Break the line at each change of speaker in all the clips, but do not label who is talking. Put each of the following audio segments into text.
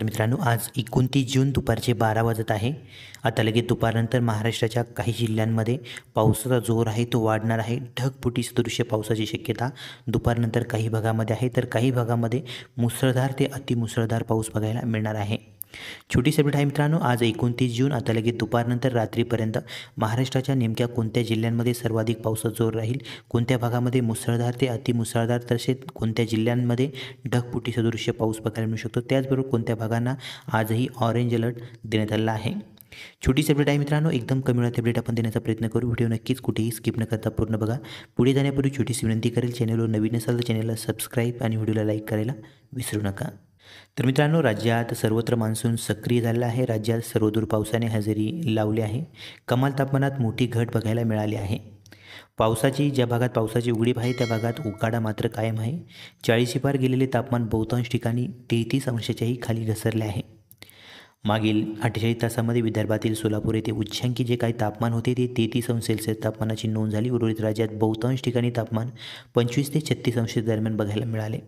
तर मित्रांनो आज एकोणतीस जून दुपारचे बारा वाजत आहे आता लगेच दुपारनंतर महाराष्ट्राच्या काही जिल्ह्यांमध्ये पावसाचा जोर आहे तो वाढणार आहे ढगपुटी सदृश्य पावसाची शक्यता दुपारनंतर काही भागामध्ये आहे तर काही भागामध्ये मुसळधार ते अतिमुसळधार पाऊस बघायला मिळणार आहे छोटी अपडेट आहे मित्रांनो आज एकोणतीस जून आता लगेच दुपारनंतर रात्रीपर्यंत महाराष्ट्राच्या नेमक्या कोणत्या जिल्ह्यांमध्ये सर्वाधिक पावसाचा जोर राहील कोणत्या भागामध्ये मुसळधार ते अतिमुसळधार तसेच कोणत्या जिल्ह्यांमध्ये ढगपुटी सदृश्य पाऊस बघायला मिळू शकतो त्याचबरोबर कोणत्या भागांना आजही ऑरेंज अलर्ट देण्यात आलेला आहे छोटी अपडेट आहे मित्रांनो एकदम कमी वेळात अपडेट आपण देण्याचा प्रयत्न करू व्हिडिओ नक्कीच कुठेही स्किप न करता पूर्ण बघा पुढे जाण्यापूर्वी छोटीशी विनंती करेल चॅनलवर नवीन असाल तर चॅनलला सबस्क्राईब आणि व्हिडिओला लाईक करायला विसरू नका तर मित्रांनो राज्यात सर्वत्र मान्सून सक्रिय झाला आहे राज्यात सर्वदूर पावसाने हजेरी लावली आहे कमाल तापमानात मोठी घट बघायला मिळाली आहे पावसाची ज्या भागात पावसाची उघडीप आहे त्या भागात उकाडा मात्र कायम आहे चाळीशी पार गेलेले तापमान बहुतांश ठिकाणी तेहतीस अंशाच्याही खाली घसरले आहे मागील अठ्ठेचाळीस तासामध्ये विदर्भातील सोलापूर येथे उच्चांकी जे काही तापमान होते ते तेहतीस अंश सेल्सिअस तापमानाची नोंद झाली उर्वरित राज्यात बहुतांश ठिकाणी तापमान पंचवीस ते छत्तीस अंश दरम्यान बघायला मिळाले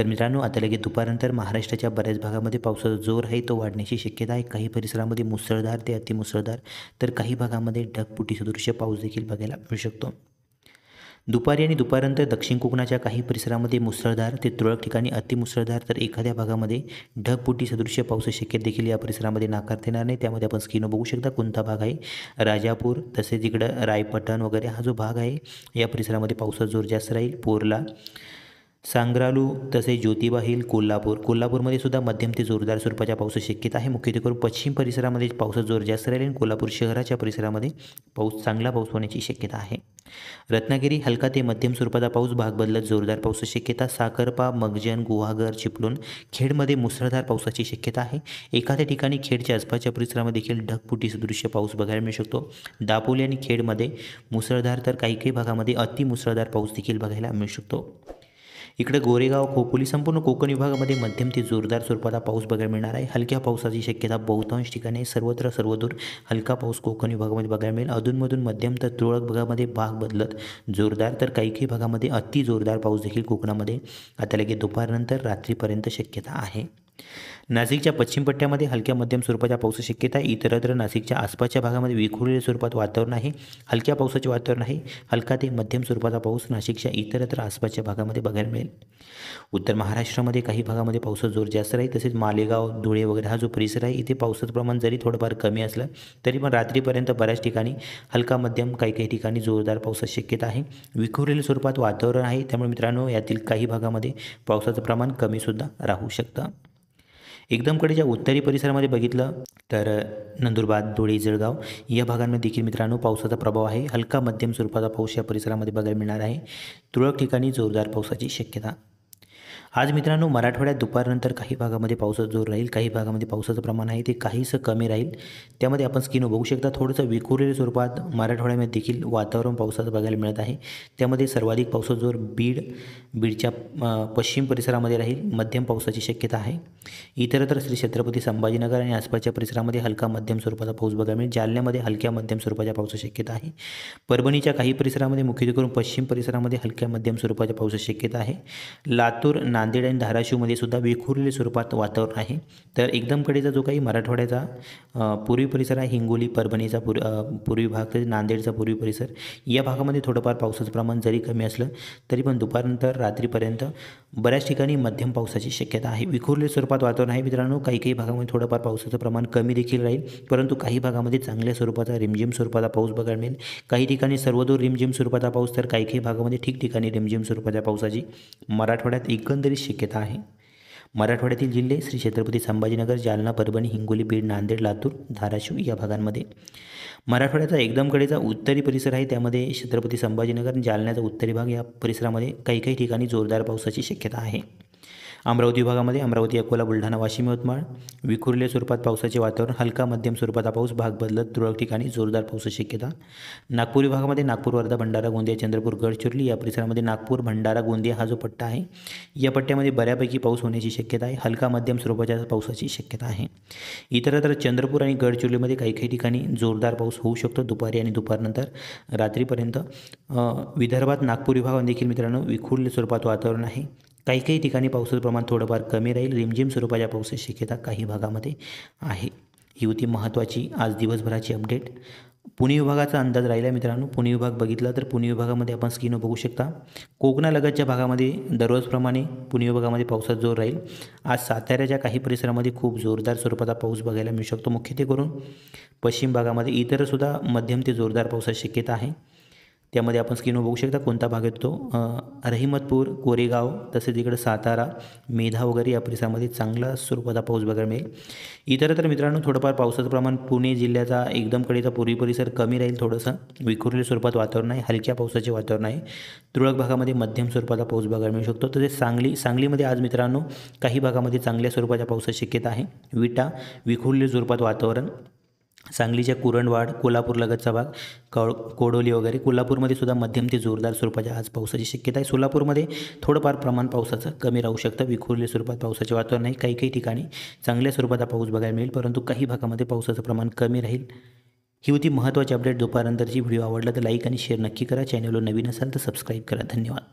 तर मित्रांनो आता लगेच दुपारनंतर महाराष्ट्राच्या बऱ्याच भागामध्ये पावसाचा जोर आहे तो वाढण्याची शक्यता आहे काही परिसरामध्ये मुसळधार ते अतिमुसळधार तर काही भागामध्ये ढगपुटी सदृश्य पाऊस देखील बघायला मिळू शकतो दुपारी आणि दुपारनंतर दक्षिण कोकणाच्या काही परिसरामध्ये मुसळधार ते तुरळक ठिकाणी अतिमुसळधार तर एखाद्या भागामध्ये ढगपुटी सदृश्य पावसाची शक्यता देखील या परिसरामध्ये नाकारता येणार नाही त्यामध्ये आपण स्क्रीनवर बघू शकता कोणता भाग आहे राजापूर तसेच इकडं रायपटण वगैरे हा जो भाग आहे या परिसरामध्ये पावसाचा जोर जास्त राहील पोरला सांग्रालू तसे ज्योतिबा हिल कोल्हापूर कोल्हापूरमध्ये सुद्धा मध्यम ते जोरदार स्वरूपाच्या पावसाची शक्यता आहे करून पश्चिम परिसरामध्ये पाऊस जोर जास्त राहील आणि कोल्हापूर शहराच्या परिसरामध्ये पाऊस चांगला पाऊस होण्याची शक्यता आहे रत्नागिरी हलका ते मध्यम स्वरूपाचा पाऊस भाग बदलत जोरदार पावसाची शक्यता साखरपा मगजन गुहागर चिपळूण खेडमध्ये मुसळधार पावसाची शक्यता आहे एखाद्या ठिकाणी खेडच्या आसपासच्या परिसरामध्ये देखील ढगपुटी सदृश्य पाऊस बघायला मिळू शकतो दापोली आणि खेडमध्ये मुसळधार तर काही काही भागामध्ये अतिमुसळधार पाऊस देखील बघायला मिळू शकतो इकडे गोरेगाव खोपोली संपूर्ण कोकण विभागामध्ये मध्यम ते जोरदार स्वरूपाचा पाऊस बघायला मिळणार आहे हलक्या पावसाची शक्यता बहुतांश ठिकाणी सर्वत्र सर्वदूर हलका पाऊस कोकण विभागामध्ये बघायला मिळेल अधूनमधून मध्यम तर तुरळक भागामध्ये भाग बदलत जोरदार तर काही काही भागामध्ये अति जोरदार पाऊस देखील कोकणामध्ये आता लगेच दुपारनंतर रात्रीपर्यंत शक्यता आहे नाशिकच्या पश्चिम पट्ट्यामध्ये हलक्या मध्यम स्वरूपाच्या पावसाची शक्यता आहे इतरत्र नाशिकच्या आसपासच्या भागामध्ये विखुरलेल्या स्वरूपात वातावरण आहे हलक्या पावसाचे वातावरण आहे हलका ते मध्यम स्वरूपाचा पाऊस नाशिकच्या इतरत्र आसपासच्या भागामध्ये बघायला मिळेल उत्तर महाराष्ट्रामध्ये काही भागामध्ये पावसाचा जोर जास्त राहील तसेच मालेगाव धुळे वगैरे हा जो परिसर आहे इथे पावसाचं प्रमाण जरी थोडंफार कमी असलं तरी पण रात्रीपर्यंत बऱ्याच ठिकाणी हलका मध्यम काही काही ठिकाणी जोरदार पावसाची शक्यता आहे विखुरलेल्या स्वरूपात वातावरण आहे त्यामुळे मित्रांनो यातील काही भागामध्ये पावसाचं प्रमाण कमीसुद्धा राहू शकतं एकदमकडेच्या उत्तरी परिसरामध्ये बघितलं तर नंदुरबार धुळे जळगाव या भागांमध्ये देखील मित्रांनो पावसाचा प्रभाव आहे हलका मध्यम स्वरूपाचा पाऊस या परिसरामध्ये बघायला मिळणार आहे तुरळक ठिकाणी जोरदार पावसाची शक्यता आज मित्रांनो मराठवाड्यात दुपारनंतर काही भागामध्ये पावसाचा जोर राहील काही भागामध्ये पावसाचं प्रमाण आहे ते काहीसं कमी राहील त्यामध्ये आपण स्किन बघू शकता थोडंसं विखुरलेल्या स्वरूपात मराठवाड्यामध्ये देखील वातावरण पावसाचं बघायला मिळत आहे त्यामध्ये सर्वाधिक पावसाचा जोर बीड बीडच्या पश्चिम परिसरामध्ये राहील मध्यम पावसाची शक्यता आहे इतरत्र श्री छत्रपती संभाजीनगर आणि आसपासच्या परिसरामध्ये हलका मध्यम स्वरूपाचा पाऊस बघायला मिळेल जालन्यामध्ये हलक्या मध्यम स्वरूपाच्या पावसाची शक्यता आहे परभणीच्या काही परिसरामध्ये मुख्यत्वे करून पश्चिम परिसरामध्ये हलक्या मध्यम स्वरूपाच्या पावसाची शक्यता आहे लातूर नांदेड आणि धाराशिवमध्ये सुद्धा विखुरले स्वरूपात वातावरण आहे तर एकदमकडेचा जो काही मराठवाड्याचा पूर्वी परिसर आहे हिंगोली परभणीचा पूर पूर्वी भाग तर नांदेडचा पूर्वी परिसर या भागामध्ये थोडंफार पावसाचं प्रमाण जरी कमी असलं तरी पण दुपारनंतर रात्रीपर्यंत बऱ्याच ठिकाणी मध्यम पावसाची शक्यता आहे विखुरले स्वरूपात वातावरण आहे मित्रांनो काही काही भागामध्ये थोडंफार पावसाचं प्रमाण कमी देखील राहील परंतु काही भागामध्ये चांगल्या स्वरूपाचा रिमझिम स्वरूपाचा पाऊस बघायला मिळेल काही ठिकाणी सर्वदूर रिमझिम स्वरूपाचा पाऊस तर काही काही भागामध्ये ठिकठिकाणी रिमझिम स्वरूपाच्या पावसाची मराठवाड्यात एकंदरीत शक्यता आहे मराठवाड्यातील जिल्हे श्री छत्रपती संभाजीनगर जालना परभणी हिंगोली बीड नांदेड लातूर धाराशिव या भागांमध्ये मराठवाड्याचा एकदमकडेचा उत्तरी परिसर आहे त्यामध्ये छत्रपती संभाजीनगर जालन्याचा उत्तरी भाग या परिसरामध्ये काही काही ठिकाणी जोरदार पावसाची शक्यता आहे अमरावती विभागामध्ये अमरावती अकोला बुलढाणा वाशिम यवतमाळ विखुरले स्वरूपात पावसाचे वातावरण हलका मध्यम स्वरूपाचा पाऊस भाग बदलत तुरळक ठिकाणी जोरदार पावसाची शक्यता नागपूर विभागामध्ये नागपूर वर्धा भंडारा गोंदिया चंद्रपूर गडचिरोली या परिसरामध्ये नागपूर भंडारा गोंदिया हा जो पट्टा आहे या पट्ट्यामध्ये बऱ्यापैकी पाऊस होण्याची शक्यता आहे हलका मध्यम स्वरूपाच्या पावसाची शक्यता आहे इतरत्र चंद्रपूर आणि गडचिरोलीमध्ये काही काही ठिकाणी जोरदार पाऊस होऊ शकतो दुपारी आणि दुपारनंतर रात्रीपर्यंत विदर्भात नागपूर विभागात देखील मित्रांनो विखुरले स्वरूपात वातावरण आहे काही काही ठिकाणी पावसाचं प्रमाण थोडंफार कमी राहील रिमझिम स्वरूपाच्या पावसाची शक्यता काही भागामध्ये आहे ही होती महत्त्वाची आज दिवसभराची अपडेट पुणे विभागाचा अंदाज राहिला मित्रांनो पुणे विभाग बघितला तर पुणे विभागामध्ये आपण स्किनो बघू शकता कोकणालगतच्या भागामध्ये दररोजप्रमाणे पुणे विभागामध्ये पावसाचा जोर राहील आज साताऱ्याच्या काही परिसरामध्ये खूप जोरदार स्वरूपाचा पाऊस बघायला मिळू शकतो मुख्यत्वे करून पश्चिम भागामध्ये इतरसुद्धा मध्यम ते जोरदार पावसाची शक्यता आहे त्यामध्ये आपण स्क्रीनवर बघू शकता कोणता भाग येतो रहिमतपूर कोरेगाव तसेच इकडे सातारा मेधा वगैरे या परिसरामध्ये चांगला स्वरूपाचा पाऊस बघायला मिळेल इतर तर मित्रांनो थोडंफार पावसाचं प्रमाण पुणे जिल्ह्याचा एकदम तर पूर्वी परिसर कमी राहील थोडंसं विखुरले स्वरूपात वातावरण आहे हलक्या पावसाचे वातावरण आहे तुरळक भागामध्ये मध्यम स्वरूपाचा पाऊस बघायला मिळू शकतो तसेच सांगली सांगलीमध्ये आज मित्रांनो काही भागामध्ये चांगल्या स्वरूपाच्या पावसाची शक्यता आहे विटा विखुरले स्वरूपात वातावरण सांगलीच्या कुरणवाड लगतचा भाग कळ कोडोली वगैरे कोल्हापूरमध्ये सुद्धा मध्यम ते जोरदार स्वरूपाच्या आज पावसाची शक्यता आहे सोलापूरमध्ये थोडंफार प्रमाण पावसाचं कमी राहू शकतं विखुरले स्वरूपात पावसाचे वातावरण आहे काही काही ठिकाणी चांगल्या स्वरूपाचा पाऊस बघायला मिळेल परंतु काही भागामध्ये पावसाचं प्रमाण कमी राहील ही होती महत्त्वाची अपडेट दुपारनंतरची व्हिडिओ आवडला तर लाईक आणि शेअर नक्की करा चॅनलवर नवीन असाल तर सबस्क्राईब करा धन्यवाद